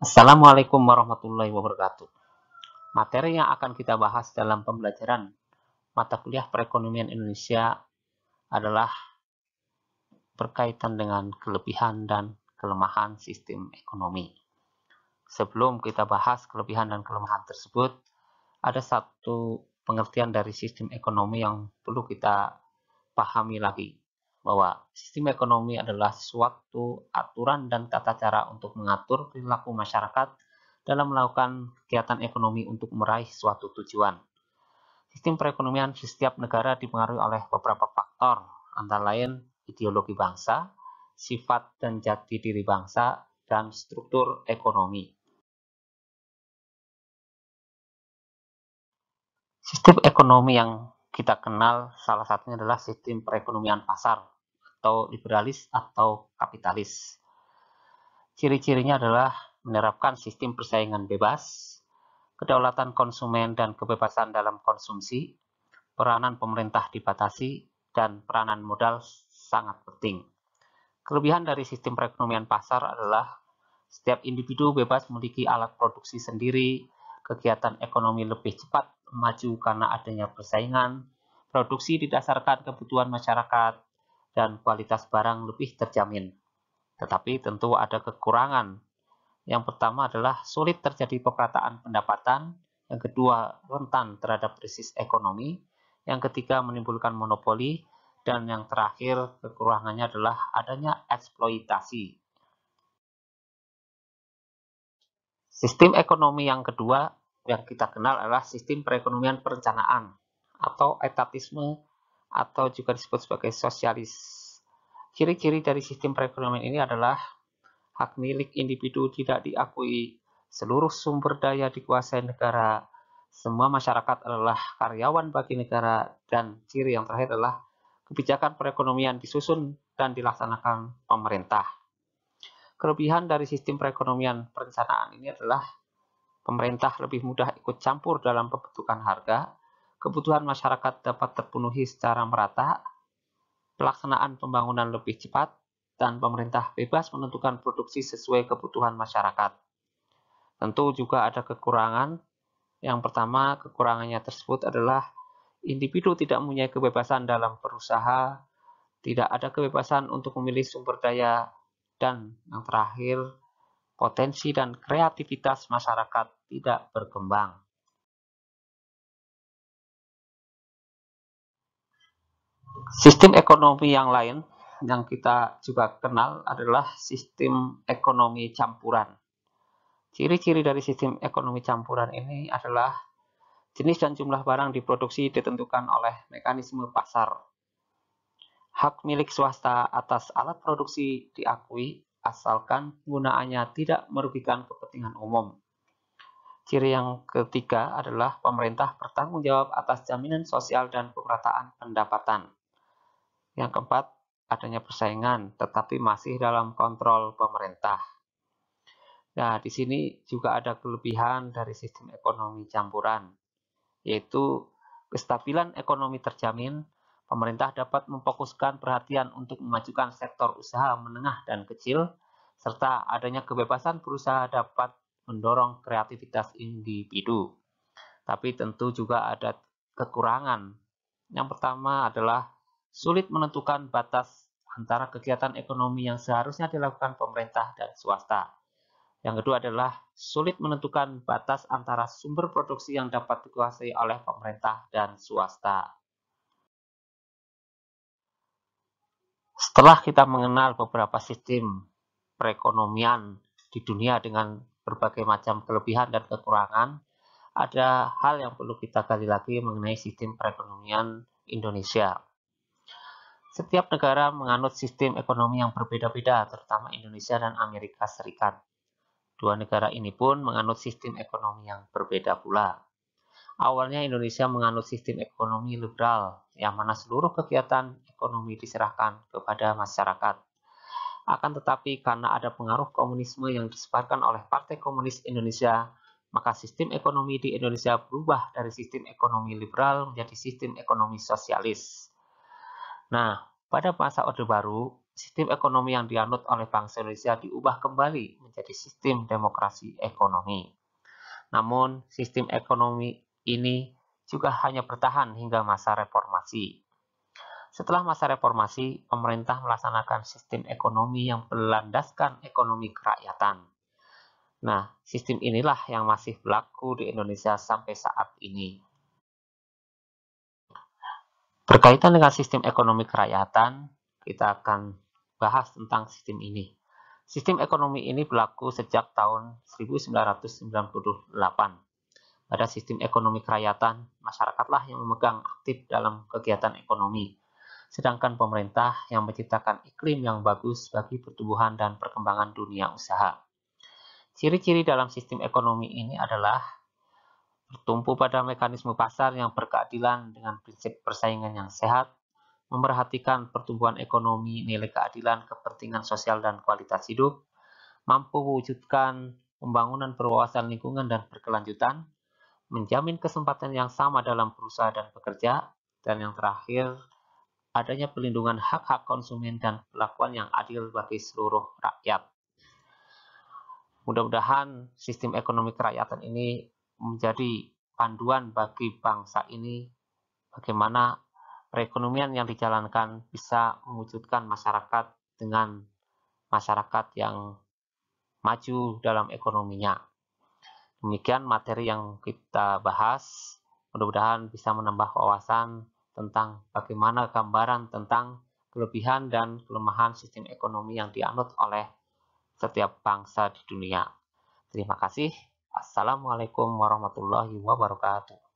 Assalamualaikum warahmatullahi wabarakatuh. Materi yang akan kita bahas dalam pembelajaran mata kuliah perekonomian Indonesia adalah berkaitan dengan kelebihan dan kelemahan sistem ekonomi. Sebelum kita bahas kelebihan dan kelemahan tersebut, ada satu pengertian dari sistem ekonomi yang perlu kita pahami lagi bahwa sistem ekonomi adalah suatu aturan dan tata cara untuk mengatur perilaku masyarakat dalam melakukan kegiatan ekonomi untuk meraih suatu tujuan. Sistem perekonomian di setiap negara dipengaruhi oleh beberapa faktor, antara lain ideologi bangsa, sifat dan jati diri bangsa, dan struktur ekonomi. Sistem ekonomi yang kita kenal salah satunya adalah sistem perekonomian pasar atau liberalis atau kapitalis. Ciri-cirinya adalah menerapkan sistem persaingan bebas, kedaulatan konsumen dan kebebasan dalam konsumsi, peranan pemerintah dibatasi, dan peranan modal sangat penting. Kelebihan dari sistem perekonomian pasar adalah setiap individu bebas memiliki alat produksi sendiri, kegiatan ekonomi lebih cepat maju karena adanya persaingan, produksi didasarkan kebutuhan masyarakat, dan kualitas barang lebih terjamin. Tetapi tentu ada kekurangan. Yang pertama adalah sulit terjadi pemerataan pendapatan, yang kedua rentan terhadap krisis ekonomi, yang ketiga menimbulkan monopoli, dan yang terakhir kekurangannya adalah adanya eksploitasi. Sistem ekonomi yang kedua yang kita kenal adalah sistem perekonomian perencanaan atau etatisme atau juga disebut sebagai sosialis. Ciri-ciri dari sistem perekonomian ini adalah hak milik individu tidak diakui, seluruh sumber daya dikuasai negara, semua masyarakat adalah karyawan bagi negara, dan ciri yang terakhir adalah kebijakan perekonomian disusun dan dilaksanakan pemerintah. Kelebihan dari sistem perekonomian perencanaan ini adalah pemerintah lebih mudah ikut campur dalam pembentukan harga, kebutuhan masyarakat dapat terpenuhi secara merata, pelaksanaan pembangunan lebih cepat, dan pemerintah bebas menentukan produksi sesuai kebutuhan masyarakat. Tentu juga ada kekurangan. Yang pertama, kekurangannya tersebut adalah individu tidak mempunyai kebebasan dalam berusaha, tidak ada kebebasan untuk memilih sumber daya, dan yang terakhir, potensi dan kreativitas masyarakat tidak berkembang. Sistem ekonomi yang lain yang kita juga kenal adalah sistem ekonomi campuran. Ciri-ciri dari sistem ekonomi campuran ini adalah jenis dan jumlah barang diproduksi ditentukan oleh mekanisme pasar. Hak milik swasta atas alat produksi diakui asalkan penggunaannya tidak merugikan kepentingan umum. Ciri yang ketiga adalah pemerintah bertanggung jawab atas jaminan sosial dan pemerataan pendapatan. Yang keempat, adanya persaingan tetapi masih dalam kontrol pemerintah. Nah, di sini juga ada kelebihan dari sistem ekonomi campuran, yaitu kestabilan ekonomi terjamin, pemerintah dapat memfokuskan perhatian untuk memajukan sektor usaha menengah dan kecil, serta adanya kebebasan berusaha dapat mendorong kreativitas individu. Tapi tentu juga ada kekurangan. Yang pertama adalah sulit menentukan batas antara kegiatan ekonomi yang seharusnya dilakukan pemerintah dan swasta. Yang kedua adalah sulit menentukan batas antara sumber produksi yang dapat dikuasai oleh pemerintah dan swasta. Setelah kita mengenal beberapa sistem perekonomian di dunia dengan berbagai macam kelebihan dan kekurangan, ada hal yang perlu kita gali lagi mengenai sistem perekonomian Indonesia. Setiap negara menganut sistem ekonomi yang berbeda-beda, terutama Indonesia dan Amerika Serikat. Dua negara ini pun menganut sistem ekonomi yang berbeda pula. Awalnya Indonesia menganut sistem ekonomi liberal yang mana seluruh kegiatan ekonomi diserahkan kepada masyarakat. Akan tetapi karena ada pengaruh komunisme yang disebarkan oleh Partai Komunis Indonesia, maka sistem ekonomi di Indonesia berubah dari sistem ekonomi liberal menjadi sistem ekonomi sosialis. Nah, pada masa Orde Baru, sistem ekonomi yang dianut oleh bangsa Indonesia diubah kembali menjadi sistem demokrasi ekonomi. Namun, sistem ekonomi ini juga hanya bertahan hingga masa reformasi. Setelah masa reformasi, pemerintah melaksanakan sistem ekonomi yang berlandaskan ekonomi kerakyatan. Nah, sistem inilah yang masih berlaku di Indonesia sampai saat ini. Berkaitan dengan sistem ekonomi kerakyatan, kita akan bahas tentang sistem ini. Sistem ekonomi ini berlaku sejak tahun 1998 ada sistem ekonomi kerakyatan, masyarakatlah yang memegang aktif dalam kegiatan ekonomi. Sedangkan pemerintah yang menciptakan iklim yang bagus bagi pertumbuhan dan perkembangan dunia usaha. Ciri-ciri dalam sistem ekonomi ini adalah bertumpu pada mekanisme pasar yang berkeadilan dengan prinsip persaingan yang sehat, memperhatikan pertumbuhan ekonomi, nilai keadilan, kepentingan sosial, dan kualitas hidup, mampu mewujudkan pembangunan perwawasan lingkungan dan berkelanjutan, menjamin kesempatan yang sama dalam berusaha dan bekerja, dan yang terakhir, adanya pelindungan hak-hak konsumen dan perlakuan yang adil bagi seluruh rakyat. Mudah-mudahan sistem ekonomi kerakyatan ini menjadi panduan bagi bangsa ini bagaimana perekonomian yang dijalankan bisa mewujudkan masyarakat dengan masyarakat yang maju dalam ekonominya. Demikian materi yang kita bahas. Mudah-mudahan bisa menambah wawasan tentang bagaimana gambaran tentang kelebihan dan kelemahan sistem ekonomi yang dianut oleh setiap bangsa di dunia. Terima kasih. Assalamualaikum warahmatullahi wabarakatuh.